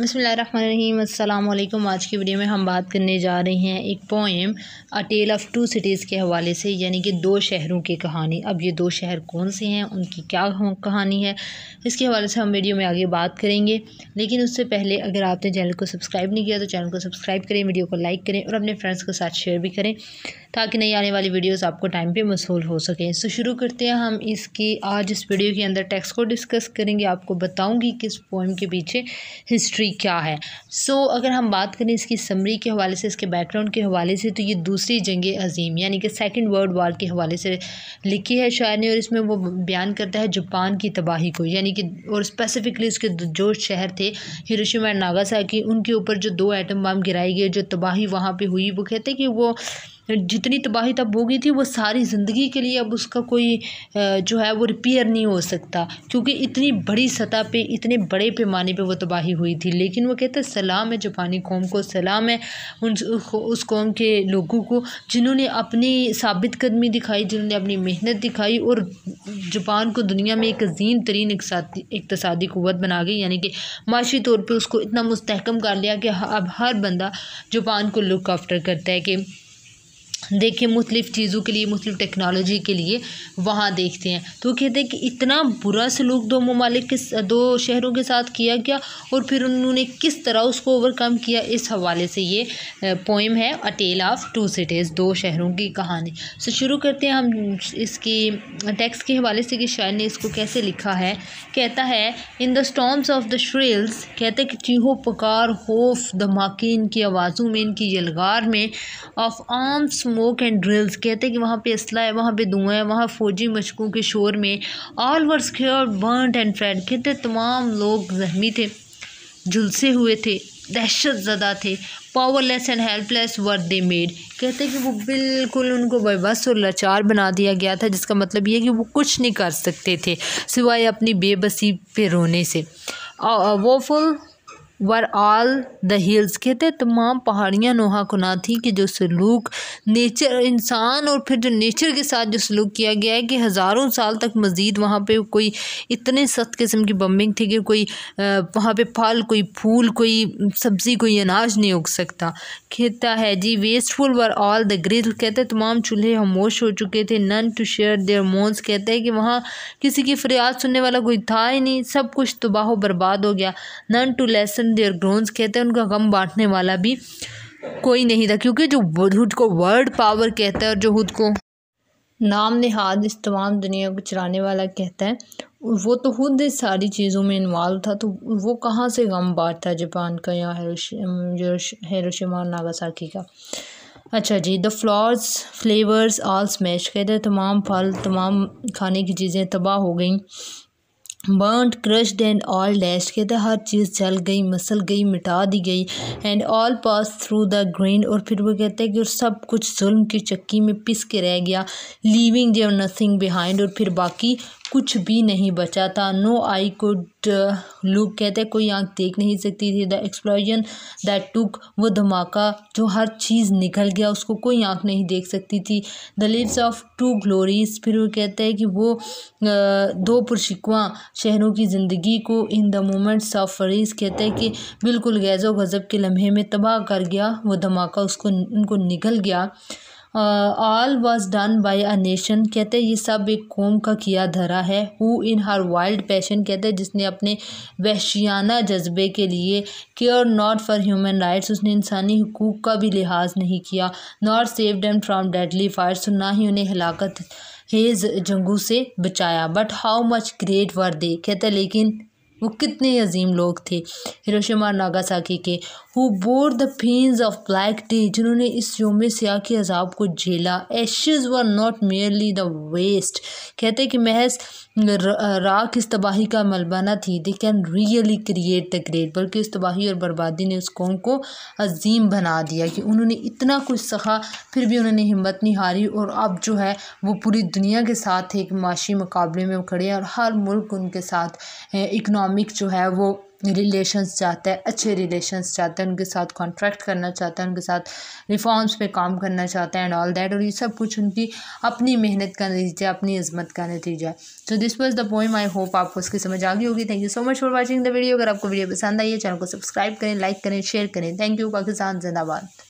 बसमीम अल्लाम आज की वीडियो में हम बात करने जा रहे हैं एक poem a tale of two cities के हवाले से यानी कि दो शहरों की कहानी अब ये दो शहर कौन से हैं उनकी क्या कहानी है इसके हवाले से हम वीडियो में आगे बात करेंगे लेकिन उससे पहले अगर आपने चैनल को सब्सक्राइब नहीं किया तो चैनल को सब्सक्राइब करें वीडियो को लाइक करें और अपने फ्रेंड्स के साथ शेयर भी करें ताकि नई आने वाली वीडियोस आपको टाइम पे मसूल हो सकें सो शुरू करते हैं हम इसकी आज इस वीडियो के अंदर टेक्स्ट को डिस्कस करेंगे आपको बताऊंगी कि इस पोइम के पीछे हिस्ट्री क्या है सो so, अगर हम बात करें इसकी समरी के हवाले से इसके बैकग्राउंड के हवाले से तो ये दूसरी जंग अजीम यानी कि सेकेंड वर्ल्ड वार के हवाले से लिखी है शायर ने और इसमें वो बयान करता है जापान की तबाही को यानी कि और स्पेसिफिकली उसके जो शहर थे हिरोशिमा और नागासाकी उनके ऊपर जो दो एटम बम गिराए गए जो तबाही वहाँ पर हुई वो कहते हैं कि वो जितनी तबाही तब होगी थी वो सारी ज़िंदगी के लिए अब उसका कोई जो है वो रिपेयर नहीं हो सकता क्योंकि इतनी बड़ी सतह पे इतने बड़े पैमाने पे वो तबाही हुई थी लेकिन वो कहते हैं सलाम है जापानी कौम को सलाम है उन उस कौम के लोगों को जिन्होंने अपनी साबित कदमी दिखाई जिन्होंने अपनी मेहनत दिखाई और जापान को दुनिया में एक अजीम तरीन इकतसादी क़वत बना गई यानी कि माशी तौर पर उसको इतना मुस्तकम कर लिया कि अब हर बंदा जापान को लुक आफ्टर करता है कि देखें मुख्तलिफ़ चीज़ों के लिए मुख्तलिफ़ टेक्नोलॉजी के लिए वहाँ देखते हैं तो कहते हैं कि इतना बुरा सलूक दो ममालिक के दो शहरों के साथ किया गया और फिर उन्होंने किस तरह उसको ओवरकम किया इस हवाले से ये पोइम है a tale of two cities दो शहरों की कहानी सो शुरू करते हैं हम इसकी टेक्स्ट के हवाले से कि शायर ने इसको कैसे लिखा है कहता है in the storms of the shells कहते कि चीहो पकार होफ धमाके इनकी आवाज़ों में इनकी यलगार में of arms smoke and drills कहते हैं कि वहाँ पे असला है वहाँ पे धुआं है वहाँ फ़ौजी मशकों के शोर में ऑल वर्स और बर्नट एंड फ्रेड कहते तमाम लोग जहमी थे झुलसे हुए थे दहशत ज़दा थे powerless and helpless were they made कहते हैं कि वो बिल्कुल उनको बेबस और लाचार बना दिया गया था जिसका मतलब ये कि वो कुछ नहीं कर सकते थे सिवाय अपनी बेबसी पे रोने से वो full were all the hills कहते हैं तमाम पहाड़ियाँ नोहा कुना थी कि जो सलूक नेचर इंसान और फिर जो नेचर के साथ जो सलूक किया गया है कि हज़ारों साल तक मज़ीद वहाँ पे कोई इतने सख्त किस्म की बम्बिंग थी कि कोई वहाँ पे फल कोई फूल कोई सब्ज़ी कोई अनाज नहीं उग सकता कहता है जी wasteful were all the grill कहते हैं तमाम चूल्हे खामोश हो चुके थे none to share their moans कहते हैं कि वहाँ किसी की फरियाद सुनने वाला कोई था ही नहीं सब कुछ तबाह बर्बाद हो गया नन टू लेसन चंद और ग्रोन्स कहते हैं उनका गम बांटने वाला भी कोई नहीं था क्योंकि जो हुद को वर्ल्ड पावर कहता है और जो खुद को नाम नहाद इस तमाम दुनिया को चलाने वाला कहता है वो तो खुद इस सारी चीज़ों में इन्वॉल्व था तो वो कहाँ से गम बांटता जापान का या हिरोशिमा और नागासाकी का अच्छा जी the flowers flavours all smash कहते हैं तमाम फल तमाम खाने की चीज़ें तबाह हो गई burn crushed and all dash कहते हैं हर चीज़ जल गई मसल गई मिटा दी गई and all pass through the grain और फिर वो कहते हैं कि और सब कुछ जुल्म की चक्की में पिस के रह गया लीविंग देर नथिंग बिहाइंड और फिर बाकी कुछ भी नहीं बचा था नो आई कुड लुक कहते कोई आंख देख नहीं सकती थी द एक्सप्लोजन दैट टुक वो धमाका जो हर चीज़ निकल गया उसको कोई आंख नहीं देख सकती थी the lips of two glories फिर वो कहते हैं कि वो uh, दो पुरशिकवा शहरों की ज़िंदगी को in the moments of freeze कहते हैं कि बिल्कुल गैज़ो गज़ब के लम्हे में तबाह कर गया वो धमाका उसको उनको निकल गया all was done by a nation कहते हैं ये सब एक कौम का किया धरा है who in her wild passion कहते हैं जिसने अपने वहशियाना जज्बे के लिए care not for human rights उसने इंसानी हकूक़ का भी लिहाज नहीं किया not save them from deadly fire so ना ही उन्हें हिलात हेज जंगू से बचाया but how much great were they कहते लेकिन वो कितने अजीम लोग थे हिरोशिमा नागासाकी के who bore the fees of black day जिन्होंने इस योम सियाह के अजाब को झेला ashes were not merely the waste कहते कि महज राख इस तबाही का मलबाना थी they can really create the great बल्कि इस तबाही और बर्बादी ने उस कौम को अजीम बना दिया कि उन्होंने इतना कुछ सखा फिर भी उन्होंने हिम्मत नहीं हारी और अब जो है वो पूरी दुनिया के साथ एक माशी मुकाबले में खड़े हैं और हर मुल्क उनके साथ इकनॉम इकोनॉमिक जो है वो रिलेशंस चाहता है अच्छे रिलेशंस चाहता है उनके साथ कॉन्ट्रैक्ट करना चाहता है उनके साथ रिफॉर्म्स पे काम करना चाहता है एंड ऑल दैट और ये सब कुछ उनकी अपनी मेहनत का नतीजा अपनी अजमत का नतीजा है so this was the poem I hope आपको उसकी समझ आ गई होगी thank you so much for watching the video अगर आपको वीडियो पसंद आई है चैनल को सब्सक्राइब करें लाइक करें शेयर करें थैंक यू पाकिस्तान जिंदाबाद